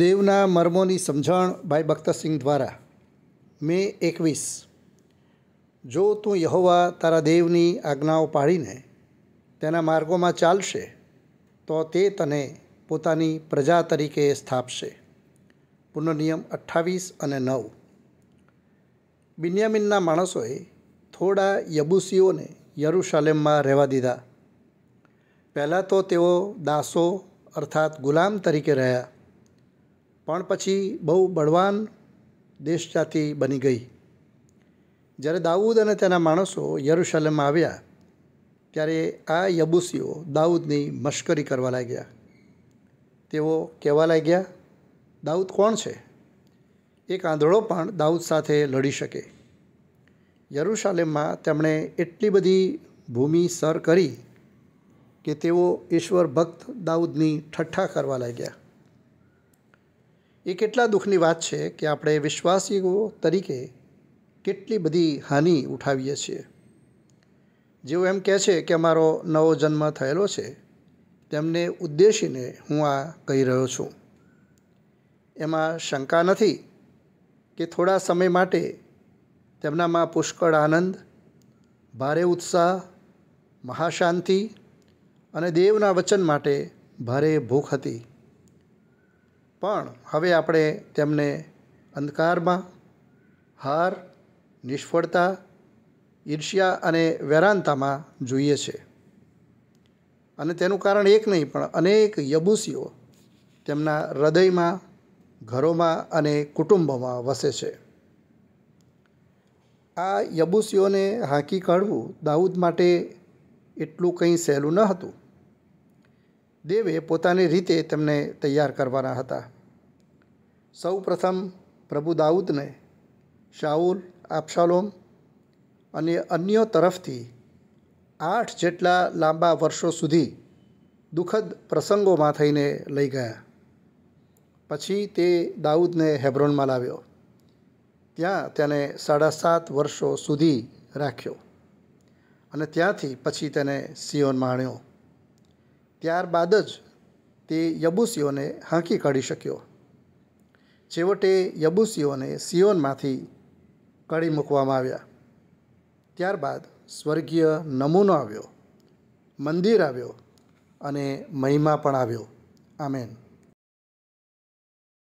દેવના મર્મોની સમજણ ભાઈ ભક્તસિંહ દ્વારા મે એકવીસ જો તું યહોવા તારા દેવની આજ્ઞાઓ પાડીને તેના માર્ગોમાં ચાલશે તો તે તને પોતાની પ્રજા તરીકે સ્થાપશે પુનઃનિયમ અઠ્ઠાવીસ અને નવ બિન્યામિનના માણસોએ થોડા યબુસીઓને યરુશાલેમમાં રહેવા દીધા પહેલાં તો તેઓ દાસો અર્થાત ગુલામ તરીકે રહ્યા પણ પછી બહુ બળવાન દેશ જાતિ બની ગઈ જ્યારે દાઉદ અને તેના માણસો યરુશલેમમાં આવ્યા ત્યારે આ યબુસીઓ દાઉદની મશ્કરી કરવા લાગ્યા તેઓ કહેવા લાગ્યા દાઉદ કોણ છે એક આંધળો પણ દાઉદ સાથે લડી શકે યરુશાલેમમાં તેમણે એટલી બધી ભૂમિ સર કરી કે તેઓ ઈશ્વર ભક્ત દાઉદની ઠઠ્ઠા કરવા લાગ્યા એ કેટલા દુઃખની વાત છે કે આપણે વિશ્વાસીઓ તરીકે કેટલી બધી હાનિ ઉઠાવીએ છીએ જેઓ એમ કહે છે કે અમારો નવો જન્મ થયેલો છે તેમને ઉદ્દેશીને હું આ કહી રહ્યો છું એમાં શંકા નથી કે થોડા સમય માટે તેમનામાં પુષ્કળ આનંદ ભારે ઉત્સાહ મહાશાંતિ અને દેવના વચન માટે ભારે ભૂખ હતી પણ હવે આપણે તેમને અંધકારમાં હાર નિષ્ફળતા ઈર્ષ્યા અને વેરાનતામાં જોઈએ છે અને તેનું કારણ એક નહીં પણ અનેક યબૂસીઓ તેમના હૃદયમાં ઘરોમાં અને કુટુંબોમાં વસે છે આ યબૂસીઓને હાંકી કાઢવું દાઉદ માટે એટલું કંઈ સહેલું ન હતું દેવે પોતાની રીતે તેમને તૈયાર કરવાના હતા સૌ પ્રથમ પ્રભુ દાઉદને શાઉલ આપશાલોમ અને અન્યો તરફથી આઠ જેટલા લાંબા વર્ષો સુધી દુઃખદ પ્રસંગોમાં થઈને લઈ ગયા પછી તે દાઉદને હેબ્રોનમાં લાવ્યો ત્યાં તેને સાડા સાત વર્ષો સુધી રાખ્યો અને ત્યાંથી પછી તેને સિયોન માણ્યો ત્યારબાદ જ તે યબુસીઓને હાંકી કાઢી શક્યો છેવટે યબુસીઓને સિયોનમાંથી કાઢી મૂકવામાં આવ્યા ત્યારબાદ સ્વર્ગીય નમૂનો આવ્યો મંદિર આવ્યો અને મહિમા પણ આવ્યો આમેન